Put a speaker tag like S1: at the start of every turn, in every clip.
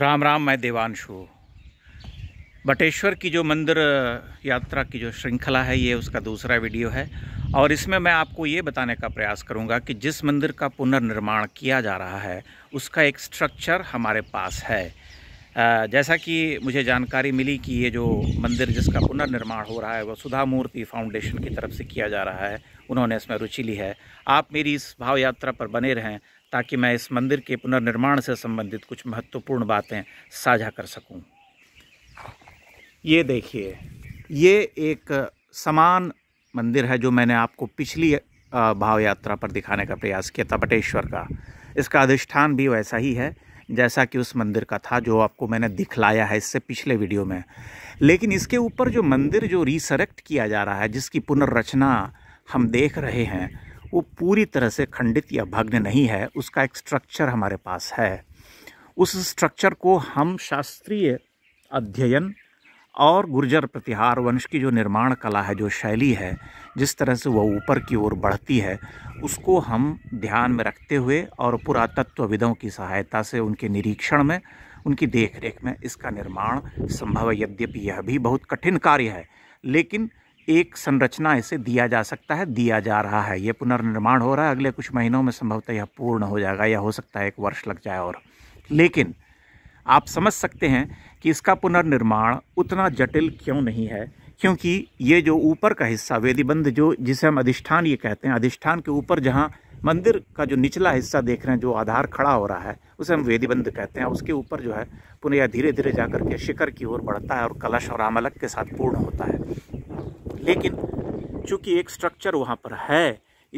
S1: राम राम मैं देवांशु बटेश्वर की जो मंदिर यात्रा की जो श्रृंखला है ये उसका दूसरा वीडियो है और इसमें मैं आपको ये बताने का प्रयास करूंगा कि जिस मंदिर का पुनर्निर्माण किया जा रहा है उसका एक स्ट्रक्चर हमारे पास है जैसा कि मुझे जानकारी मिली कि ये जो मंदिर जिसका पुनर्निर्माण हो रहा है वह सुधा मूर्ति फाउंडेशन की तरफ से किया जा रहा है उन्होंने इसमें रुचि ली है आप मेरी इस भाव यात्रा पर बने रहें ताकि मैं इस मंदिर के पुनर्निर्माण से संबंधित कुछ महत्वपूर्ण बातें साझा कर सकूं। ये देखिए ये एक समान मंदिर है जो मैंने आपको पिछली भाव यात्रा पर दिखाने का प्रयास किया था बटेश्वर का इसका अधिष्ठान भी वैसा ही है जैसा कि उस मंदिर का था जो आपको मैंने दिखलाया है इससे पिछले वीडियो में लेकिन इसके ऊपर जो मंदिर जो रिसरेक्ट किया जा रहा है जिसकी पुनर्रचना हम देख रहे हैं वो पूरी तरह से खंडित या भग्न नहीं है उसका एक स्ट्रक्चर हमारे पास है उस स्ट्रक्चर को हम शास्त्रीय अध्ययन और गुर्जर प्रतिहार वंश की जो निर्माण कला है जो शैली है जिस तरह से वह ऊपर की ओर बढ़ती है उसको हम ध्यान में रखते हुए और पुरातत्वविदों की सहायता से उनके निरीक्षण में उनकी देखरेख में इसका निर्माण संभव है यद्यपि यह भी बहुत कठिन कार्य है लेकिन एक संरचना इसे दिया जा सकता है दिया जा रहा है ये पुनर्निर्माण हो रहा है अगले कुछ महीनों में संभवतः यह पूर्ण हो जाएगा या हो सकता है एक वर्ष लग जाए और लेकिन आप समझ सकते हैं कि इसका पुनर्निर्माण उतना जटिल क्यों नहीं है क्योंकि ये जो ऊपर का हिस्सा वेदीबंध जो जिसे हम अधिष्ठान ये कहते हैं अधिष्ठान के ऊपर जहाँ मंदिर का जो निचला हिस्सा देख रहे हैं जो आधार खड़ा हो रहा है उसे हम वेदीबंध कहते हैं उसके ऊपर जो है पुनः धीरे धीरे जा के शिखर की ओर बढ़ता है और कलश और आमलक के साथ पूर्ण होता है लेकिन चूंकि एक स्ट्रक्चर वहाँ पर है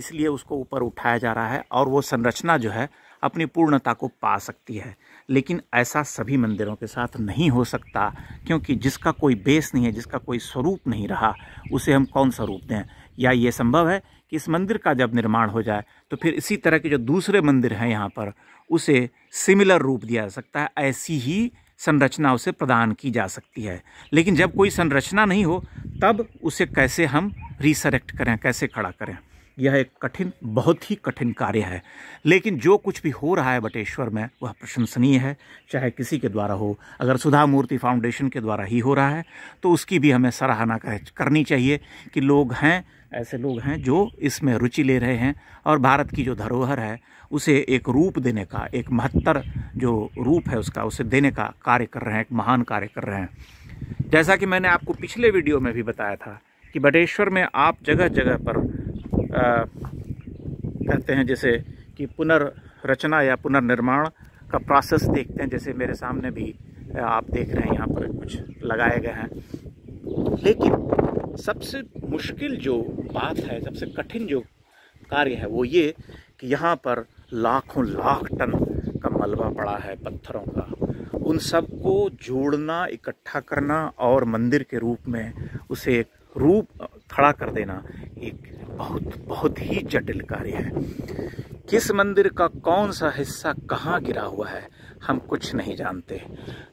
S1: इसलिए उसको ऊपर उठाया जा रहा है और वो संरचना जो है अपनी पूर्णता को पा सकती है लेकिन ऐसा सभी मंदिरों के साथ नहीं हो सकता क्योंकि जिसका कोई बेस नहीं है जिसका कोई स्वरूप नहीं रहा उसे हम कौन सा रूप दें या ये संभव है कि इस मंदिर का जब निर्माण हो जाए तो फिर इसी तरह के जो दूसरे मंदिर हैं यहाँ पर उसे सिमिलर रूप दिया जा सकता है ऐसी ही संरचना उसे प्रदान की जा सकती है लेकिन जब कोई संरचना नहीं हो तब उसे कैसे हम रिसरेक्ट करें कैसे खड़ा करें यह एक कठिन बहुत ही कठिन कार्य है लेकिन जो कुछ भी हो रहा है बटेश्वर में वह प्रशंसनीय है चाहे किसी के द्वारा हो अगर सुधा मूर्ति फाउंडेशन के द्वारा ही हो रहा है तो उसकी भी हमें सराहना करनी चाहिए कि लोग हैं ऐसे लोग हैं जो इसमें रुचि ले रहे हैं और भारत की जो धरोहर है उसे एक रूप देने का एक महत्तर जो रूप है उसका उसे देने का कार्य कर रहे हैं एक महान कार्य कर रहे हैं जैसा कि मैंने आपको पिछले वीडियो में भी बताया था कि बटेश्वर में आप जगह जगह पर आ, कहते हैं जैसे कि पुनर्रचना या पुनर्निर्माण का प्रोसेस देखते हैं जैसे मेरे सामने भी आप देख रहे हैं यहाँ पर कुछ लगाए गए हैं लेकिन सबसे मुश्किल जो बात है सबसे कठिन जो कार्य है वो ये कि यहाँ पर लाखों लाख टन का मलबा पड़ा है पत्थरों का उन सबको जोड़ना इकट्ठा करना और मंदिर के रूप में उसे एक रूप खड़ा कर देना एक बहुत बहुत ही जटिल कार्य है किस मंदिर का कौन सा हिस्सा कहाँ गिरा हुआ है हम कुछ नहीं जानते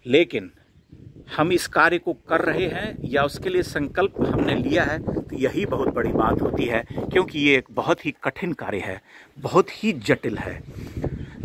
S1: लेकिन हम इस कार्य को कर रहे हैं या उसके लिए संकल्प हमने लिया है तो यही बहुत बड़ी बात होती है क्योंकि ये एक बहुत ही कठिन कार्य है बहुत ही जटिल है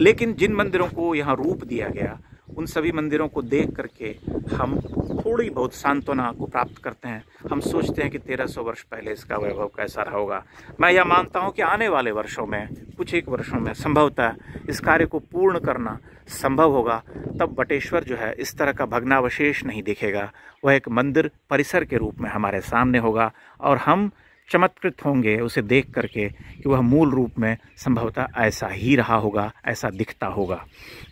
S1: लेकिन जिन मंदिरों को यहाँ रूप दिया गया उन सभी मंदिरों को देख करके हम थोड़ी बहुत सांत्वना को प्राप्त करते हैं हम सोचते हैं कि 1300 वर्ष पहले इसका वैभव कैसा रहा होगा मैं यह मानता हूँ कि आने वाले वर्षों में कुछ एक वर्षों में संभवतः इस कार्य को पूर्ण करना संभव होगा तब बटेश्वर जो है इस तरह का भग्नावशेष नहीं दिखेगा वह एक मंदिर परिसर के रूप में हमारे सामने होगा और हम चमत्कृत होंगे उसे देख करके कि वह मूल रूप में संभवतः ऐसा ही रहा होगा ऐसा दिखता होगा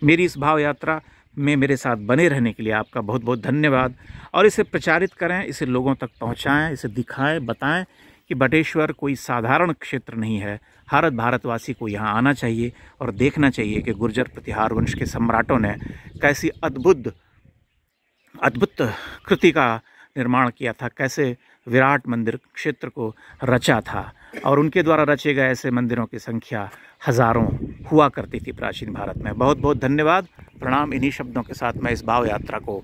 S1: मेरी इस भाव यात्रा में मेरे साथ बने रहने के लिए आपका बहुत बहुत धन्यवाद और इसे प्रचारित करें इसे लोगों तक पहुंचाएं, इसे दिखाएं बताएं कि बटेश्वर कोई साधारण क्षेत्र नहीं है हर भारतवासी को यहाँ आना चाहिए और देखना चाहिए कि गुर्जर प्रतिहार वंश के सम्राटों ने कैसी अद्भुत अद्भुत कृति का निर्माण किया था कैसे विराट मंदिर क्षेत्र को रचा था और उनके द्वारा रचे गए ऐसे मंदिरों की संख्या हज़ारों हुआ करती थी प्राचीन भारत में बहुत बहुत धन्यवाद प्रणाम इन्हीं शब्दों के साथ मैं इस भाव यात्रा को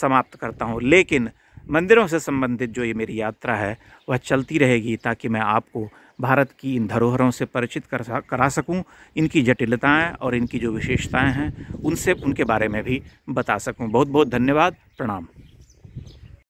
S1: समाप्त करता हूँ लेकिन मंदिरों से संबंधित जो ये मेरी यात्रा है वह चलती रहेगी ताकि मैं आपको भारत की इन धरोहरों से परिचित कर करा सकूं, इनकी जटिलताएं और इनकी जो विशेषताएं हैं उनसे उनके बारे में भी बता सकूं। बहुत बहुत धन्यवाद प्रणाम